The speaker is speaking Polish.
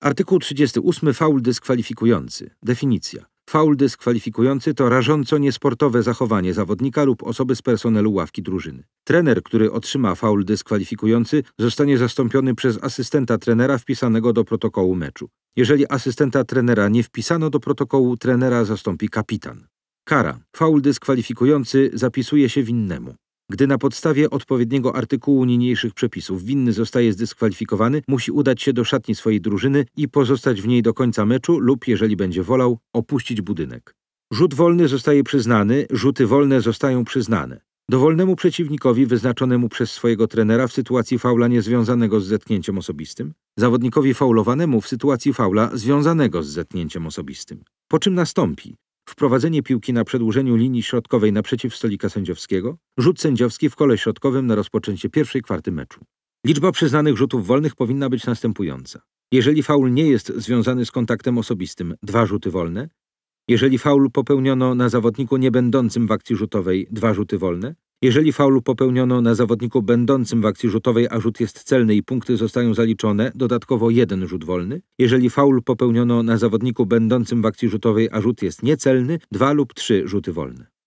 Artykuł 38 faul dyskwalifikujący. Definicja. Faul dyskwalifikujący to rażąco niesportowe zachowanie zawodnika lub osoby z personelu ławki drużyny. Trener, który otrzyma faul dyskwalifikujący, zostanie zastąpiony przez asystenta trenera wpisanego do protokołu meczu. Jeżeli asystenta trenera nie wpisano do protokołu, trenera zastąpi kapitan. Kara. Faul dyskwalifikujący zapisuje się winnemu. Gdy na podstawie odpowiedniego artykułu niniejszych przepisów winny zostaje zdyskwalifikowany, musi udać się do szatni swojej drużyny i pozostać w niej do końca meczu lub, jeżeli będzie wolał, opuścić budynek. Rzut wolny zostaje przyznany, rzuty wolne zostają przyznane. Dowolnemu przeciwnikowi wyznaczonemu przez swojego trenera w sytuacji faula niezwiązanego z zetknięciem osobistym, zawodnikowi faulowanemu w sytuacji faula związanego z zetknięciem osobistym. Po czym nastąpi wprowadzenie piłki na przedłużeniu linii środkowej naprzeciw stolika sędziowskiego, rzut sędziowski w kole środkowym na rozpoczęcie pierwszej kwarty meczu. Liczba przyznanych rzutów wolnych powinna być następująca. Jeżeli faul nie jest związany z kontaktem osobistym, dwa rzuty wolne. Jeżeli faul popełniono na zawodniku niebędącym w akcji rzutowej, dwa rzuty wolne. Jeżeli faulu popełniono na zawodniku będącym w akcji rzutowej, a rzut jest celny i punkty zostają zaliczone, dodatkowo jeden rzut wolny. Jeżeli faul popełniono na zawodniku będącym w akcji rzutowej, a rzut jest niecelny, dwa lub trzy rzuty wolne.